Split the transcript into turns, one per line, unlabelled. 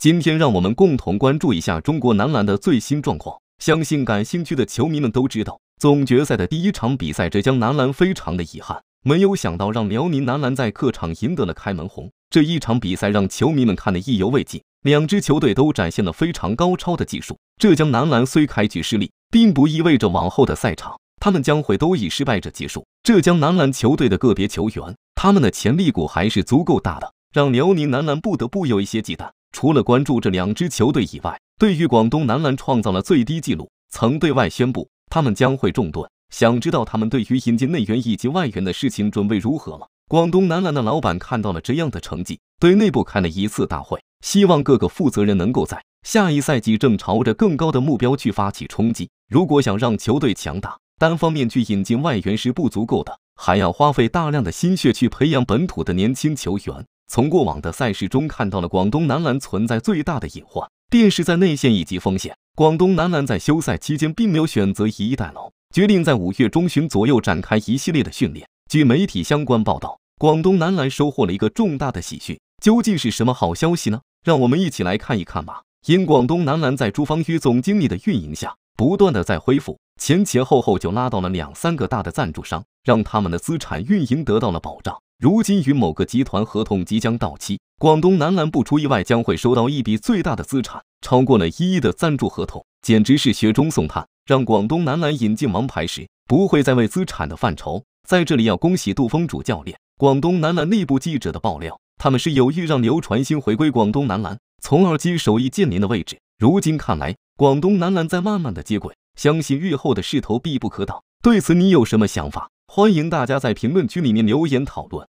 今天让我们共同关注一下中国男篮的最新状况。相信感兴趣的球迷们都知道，总决赛的第一场比赛，浙江男篮非常的遗憾，没有想到让辽宁男篮在客场赢得了开门红。这一场比赛让球迷们看得意犹未尽，两支球队都展现了非常高超的技术。浙江男篮虽开局失利，并不意味着往后的赛场他们将会都以失败者结束。浙江男篮球队的个别球员，他们的潜力股还是足够大的，让辽宁男篮不得不有一些忌惮。除了关注这两支球队以外，对于广东男篮创造了最低纪录，曾对外宣布他们将会中断。想知道他们对于引进内援以及外援的事情准备如何了？广东男篮的老板看到了这样的成绩，对内部开了一次大会，希望各个负责人能够在下一赛季正朝着更高的目标去发起冲击。如果想让球队强大，单方面去引进外援是不足够的，还要花费大量的心血去培养本土的年轻球员。从过往的赛事中看到了广东男篮存在最大的隐患，便是在内线以及锋线。广东男篮在休赛期间并没有选择以逸待劳，决定在五月中旬左右展开一系列的训练。据媒体相关报道，广东男篮收获了一个重大的喜讯，究竟是什么好消息呢？让我们一起来看一看吧。因广东男篮在朱芳雨总经理的运营下，不断的在恢复，前前后后就拉到了两三个大的赞助商，让他们的资产运营得到了保障。如今与某个集团合同即将到期，广东男篮不出意外将会收到一笔最大的资产，超过了一亿的赞助合同，简直是雪中送炭，让广东男篮引进王牌时不会再为资产的犯愁。在这里要恭喜杜峰主教练。广东男篮内部记者的爆料，他们是有意让刘传兴回归广东男篮，从而接手易建联的位置。如今看来，广东男篮在慢慢的接轨，相信日后的势头必不可挡。对此，你有什么想法？欢迎大家在评论区里面留言讨论。